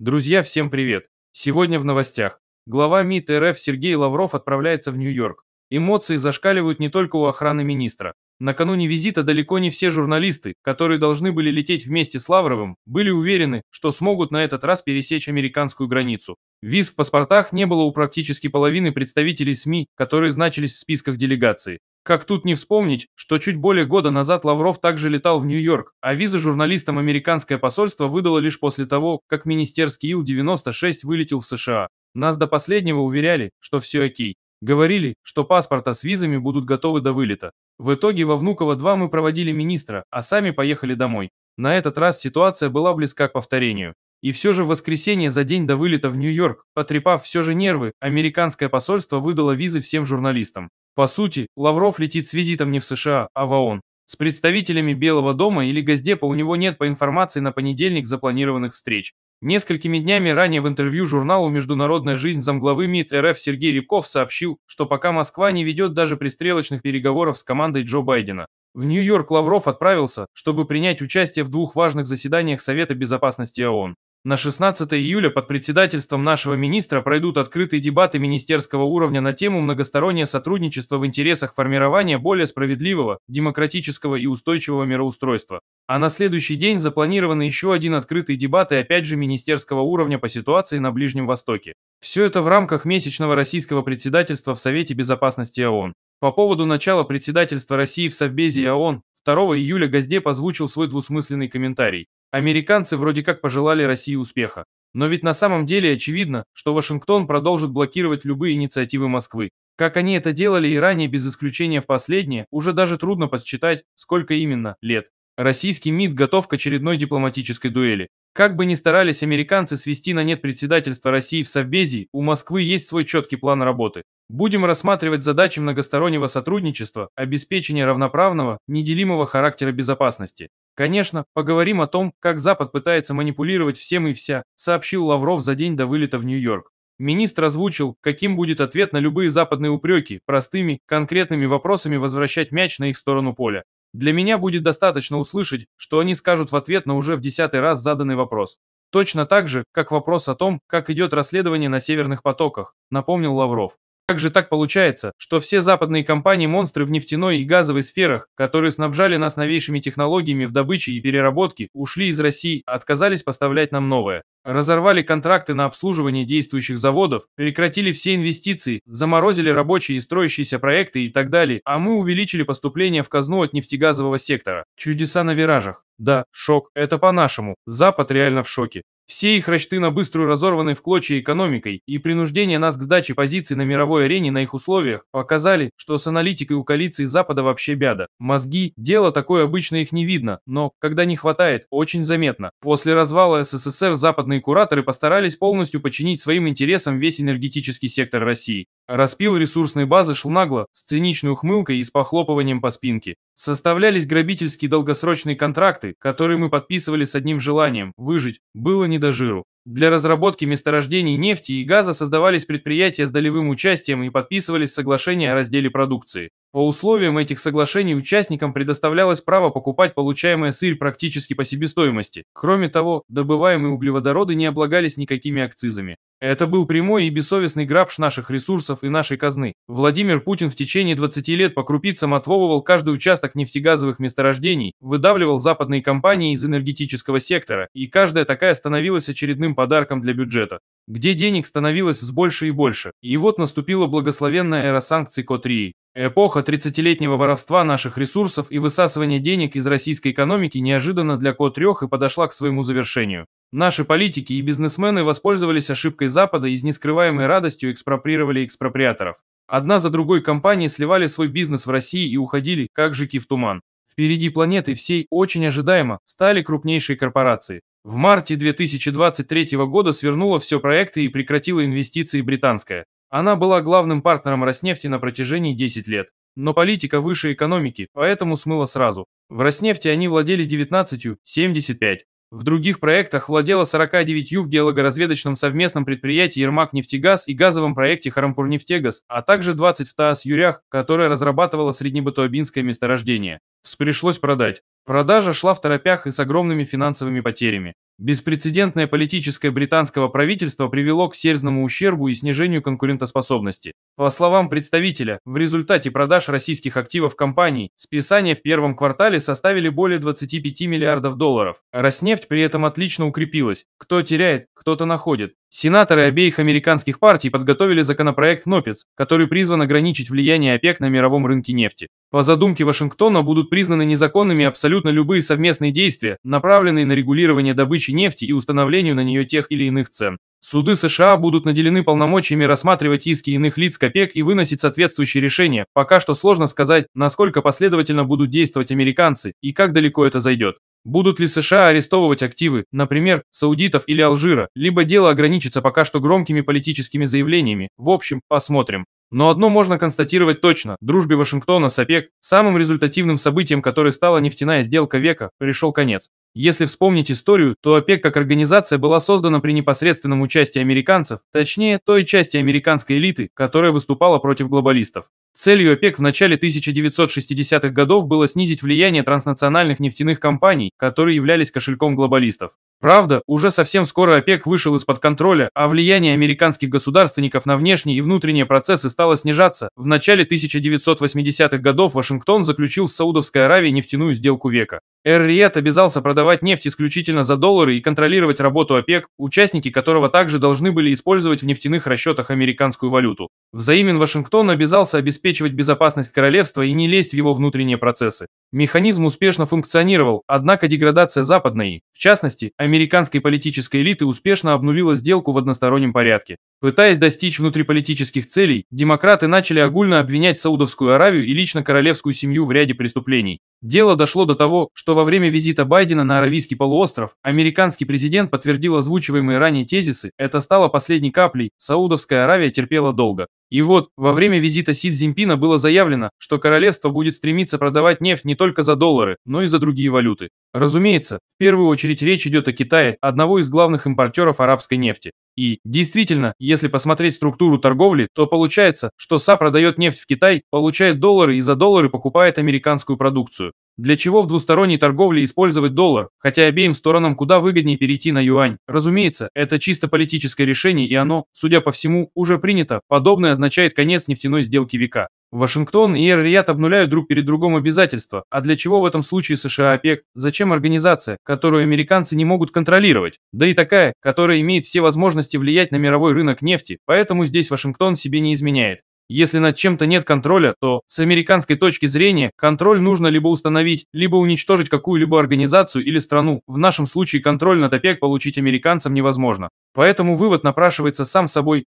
Друзья, всем привет! Сегодня в новостях. Глава МИД РФ Сергей Лавров отправляется в Нью-Йорк. Эмоции зашкаливают не только у охраны министра. Накануне визита далеко не все журналисты, которые должны были лететь вместе с Лавровым, были уверены, что смогут на этот раз пересечь американскую границу. Виз в паспортах не было у практически половины представителей СМИ, которые значились в списках делегации. Как тут не вспомнить, что чуть более года назад Лавров также летал в Нью-Йорк, а визы журналистам американское посольство выдало лишь после того, как министерский Ил-96 вылетел в США. Нас до последнего уверяли, что все окей. Говорили, что паспорта с визами будут готовы до вылета. В итоге во Внуково-2 мы проводили министра, а сами поехали домой. На этот раз ситуация была близка к повторению. И все же в воскресенье за день до вылета в Нью-Йорк, потрепав все же нервы, американское посольство выдало визы всем журналистам. По сути, Лавров летит с визитом не в США, а в ООН. С представителями Белого дома или Газдепа у него нет по информации на понедельник запланированных встреч. Несколькими днями ранее в интервью журналу «Международная жизнь» замглавы МИД РФ Сергей Рябков сообщил, что пока Москва не ведет даже пристрелочных переговоров с командой Джо Байдена. В Нью-Йорк Лавров отправился, чтобы принять участие в двух важных заседаниях Совета Безопасности ООН. На 16 июля под председательством нашего министра пройдут открытые дебаты министерского уровня на тему многостороннее сотрудничество в интересах формирования более справедливого, демократического и устойчивого мироустройства. А на следующий день запланирован еще один открытый дебат и опять же министерского уровня по ситуации на Ближнем Востоке. Все это в рамках месячного российского председательства в Совете Безопасности ООН. По поводу начала председательства России в Совбезе ООН 2 июля Газдеп озвучил свой двусмысленный комментарий. Американцы вроде как пожелали России успеха. Но ведь на самом деле очевидно, что Вашингтон продолжит блокировать любые инициативы Москвы. Как они это делали и ранее, без исключения в последнее уже даже трудно подсчитать, сколько именно лет. Российский МИД готов к очередной дипломатической дуэли. Как бы ни старались американцы свести на нет председательство России в Совбезе, у Москвы есть свой четкий план работы. Будем рассматривать задачи многостороннего сотрудничества, обеспечения равноправного, неделимого характера безопасности. Конечно, поговорим о том, как Запад пытается манипулировать всем и вся, сообщил Лавров за день до вылета в Нью-Йорк. Министр озвучил, каким будет ответ на любые западные упреки, простыми, конкретными вопросами возвращать мяч на их сторону поля. Для меня будет достаточно услышать, что они скажут в ответ на уже в десятый раз заданный вопрос. Точно так же, как вопрос о том, как идет расследование на северных потоках, напомнил Лавров. Как же так получается, что все западные компании-монстры в нефтяной и газовой сферах, которые снабжали нас новейшими технологиями в добыче и переработке, ушли из России, отказались поставлять нам новое? разорвали контракты на обслуживание действующих заводов, прекратили все инвестиции, заморозили рабочие и строящиеся проекты и так далее, а мы увеличили поступление в казну от нефтегазового сектора. Чудеса на виражах. Да, шок, это по-нашему. Запад реально в шоке. Все их расчты на быструю разорванной в клочья экономикой и принуждение нас к сдаче позиций на мировой арене на их условиях показали, что с аналитикой у коалиции Запада вообще бяда. Мозги – дело такое обычно их не видно, но когда не хватает, очень заметно. После развала СССР западные кураторы постарались полностью подчинить своим интересам весь энергетический сектор России. Распил ресурсной базы шел нагло, с циничной ухмылкой и с похлопыванием по спинке. Составлялись грабительские долгосрочные контракты, которые мы подписывали с одним желанием – выжить, было не до жиру. Для разработки месторождений нефти и газа создавались предприятия с долевым участием и подписывались соглашения о разделе продукции. По условиям этих соглашений участникам предоставлялось право покупать получаемое сырь практически по себестоимости. Кроме того, добываемые углеводороды не облагались никакими акцизами. Это был прямой и бессовестный грабж наших ресурсов и нашей казны. Владимир Путин в течение 20 лет по крупицам отвоевал каждый участок нефтегазовых месторождений, выдавливал западные компании из энергетического сектора, и каждая такая становилась очередным подарком для бюджета где денег становилось с больше и больше. И вот наступила благословенная эра санкций Котрии. Эпоха 30-летнего воровства наших ресурсов и высасывания денег из российской экономики неожиданно для Ко-3 и подошла к своему завершению. Наши политики и бизнесмены воспользовались ошибкой Запада и с нескрываемой радостью экспроприировали экспроприаторов. Одна за другой компании сливали свой бизнес в России и уходили, как жуки в туман. Впереди планеты всей, очень ожидаемо, стали крупнейшие корпорации. В марте 2023 года свернула все проекты и прекратила инвестиции британская. Она была главным партнером Роснефти на протяжении 10 лет, но политика выше экономики, поэтому смыла сразу. В Роснефти они владели 19,75. В других проектах владела 49 в геологоразведочном совместном предприятии Ермак-нефтегаз и газовом проекте Харампур-нефтегаз, а также 20 в ТАСС Юрях, которая разрабатывала среднебатуабинское месторождение. Пришлось продать. Продажа шла в торопях и с огромными финансовыми потерями. Беспрецедентное политическое британского правительства привело к серьезному ущербу и снижению конкурентоспособности. По словам представителя, в результате продаж российских активов компаний списания в первом квартале составили более 25 миллиардов долларов. Роснефть при этом отлично укрепилась. Кто теряет, кто-то находит. Сенаторы обеих американских партий подготовили законопроект НОПЕЦ, который призван ограничить влияние ОПЕК на мировом рынке нефти. По задумке Вашингтона будут признаны незаконными абсолютно любые совместные действия, направленные на регулирование добычи нефти и установлению на нее тех или иных цен. Суды США будут наделены полномочиями рассматривать иски иных лиц копек и выносить соответствующие решения. Пока что сложно сказать, насколько последовательно будут действовать американцы и как далеко это зайдет. Будут ли США арестовывать активы, например, саудитов или Алжира, либо дело ограничится пока что громкими политическими заявлениями. В общем, посмотрим. Но одно можно констатировать точно. Дружбе Вашингтона с ОПЕК, самым результативным событием, которое стала нефтяная сделка века, пришел конец. Если вспомнить историю, то ОПЕК как организация была создана при непосредственном участии американцев, точнее, той части американской элиты, которая выступала против глобалистов. Целью ОПЕК в начале 1960-х годов было снизить влияние транснациональных нефтяных компаний, которые являлись кошельком глобалистов. Правда, уже совсем скоро ОПЕК вышел из-под контроля, а влияние американских государственников на внешние и внутренние процессы стало снижаться. В начале 1980-х годов Вашингтон заключил с Саудовской Аравией нефтяную сделку века. эр обязался продавать нефть исключительно за доллары и контролировать работу ОПЕК, участники которого также должны были использовать в нефтяных расчетах американскую валюту. Взаимен Вашингтон обязался обеспечить обеспечивать безопасность королевства и не лезть в его внутренние процессы. Механизм успешно функционировал, однако деградация западной, в частности, американской политической элиты успешно обнулила сделку в одностороннем порядке. Пытаясь достичь внутриполитических целей, демократы начали огульно обвинять Саудовскую Аравию и лично королевскую семью в ряде преступлений. Дело дошло до того, что во время визита Байдена на Аравийский полуостров американский президент подтвердил озвучиваемые ранее тезисы, это стало последней каплей, Саудовская Аравия терпела долго. И вот, во время визита Си Цзиньпина было заявлено, что королевство будет стремиться продавать нефть не только за доллары, но и за другие валюты. Разумеется, в первую очередь речь идет о Китае, одного из главных импортеров арабской нефти. И действительно, если посмотреть структуру торговли, то получается, что СА продает нефть в Китай, получает доллары и за доллары покупает американскую продукцию. Для чего в двусторонней торговле использовать доллар, хотя обеим сторонам куда выгоднее перейти на юань? Разумеется, это чисто политическое решение и оно, судя по всему, уже принято. Подобное означает конец нефтяной сделки века. Вашингтон и эр обнуляют друг перед другом обязательства, а для чего в этом случае США ОПЕК? Зачем организация, которую американцы не могут контролировать? Да и такая, которая имеет все возможности влиять на мировой рынок нефти, поэтому здесь Вашингтон себе не изменяет. Если над чем-то нет контроля, то, с американской точки зрения, контроль нужно либо установить, либо уничтожить какую-либо организацию или страну. В нашем случае контроль над ОПЕК получить американцам невозможно. Поэтому вывод напрашивается сам собой,